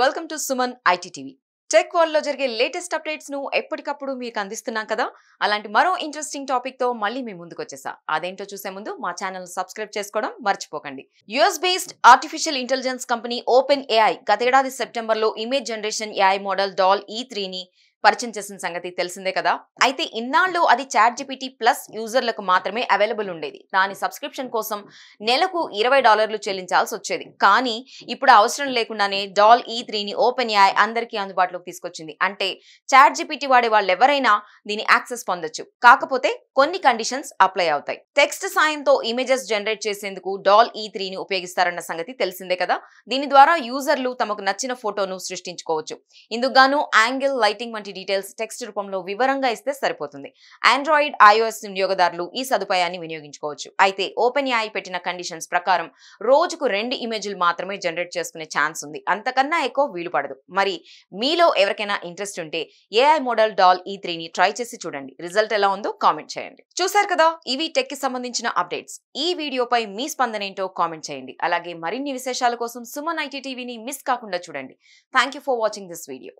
welcome to Suman IT TV tech world లో జరిగే latest updates ను ఎప్పటికప్పుడు మీకు అందిస్తున్నాం కదా అలాంటి మరో ఇంట్రెస్టింగ్ టాపిక్ తో మళ్ళీ మీ ముందుకు వచ్చేసా అదేంటో చూసే ముందు మా ఛానల్ సబ్స్క్రైబ్ చేసుకోవడం మర్చిపోకండి US based artificial intelligence company OpenAI గతేడాది సెప్టెంబర్ లో image generation AI model Dall E త్రీని పరిచయం చేసిన సంగతి తెలిసిందే కదా అయితే ఇన్నాళ్ళు అది చాట్ జిపిటి ప్లస్ యూజర్లకు మాత్రమే అవైలబుల్ ఉండేది దాని సబ్స్క్రిప్షన్ కోసం నెలకు ఇరవై డాలర్లు చెల్లించాల్సి వచ్చేది కానీ ఇప్పుడు అవసరం లేకుండానే డాల్ ఈ త్రీని ఓపెన్ యాయ్ అందరికీ అందుబాటులోకి తీసుకొచ్చింది అంటే చాట్ జిపిటి వాడే వాళ్ళు ఎవరైనా దీని యాక్సెస్ పొందొచ్చు కాకపోతే కొన్ని కండిషన్స్ అప్లై అవుతాయి టెక్స్ట్ సాయంతో ఇమేజెస్ జనరేట్ చేసేందుకు డాల్ ఈ త్రీని ఉపయోగిస్తారన్న సంగతి తెలిసిందే కదా దీని ద్వారా యూజర్లు తమకు నచ్చిన ఫోటోను సృష్టించుకోవచ్చు ఇందుకు గాను యాంగిల్ లైటింగ్ వంటి ఇలాంటి డీటెయిల్స్ టెక్స్ట్ రూపంలో వివరంగా ఇస్తే సరిపోతుంది ఆండ్రాయిడ్ ఐఓఎస్ వినియోగదారులు ఈ సదుపాయాన్ని వినియోగించుకోవచ్చు అయితే ఓపెన్ యాయి పెట్టిన కండిషన్స్ ప్రకారం రోజుకు రెండు ఇమేజ్లు మాత్రమే జనరేట్ చేసుకునే ఛాన్స్ ఉంది అంతకన్నా ఎక్కువ వీలు పడదు మరి మీలో ఎవరికైనా ఇంట్రెస్ట్ ఉంటే ఏఐ మోడల్ డాల్ ఈ త్రీని ట్రై చేసి చూడండి రిజల్ట్ ఎలా ఉందో కామెంట్ చేయండి చూసారు కదా ఇవి టెక్ కి సంబంధించిన అప్డేట్స్ ఈ వీడియోపై మీ స్పందన ఏంటో కామెంట్ చేయండి అలాగే మరిన్ని విశేషాల కోసం సుమన్ ఐటీ టీవీని మిస్ కాకుండా చూడండి thank for watching this video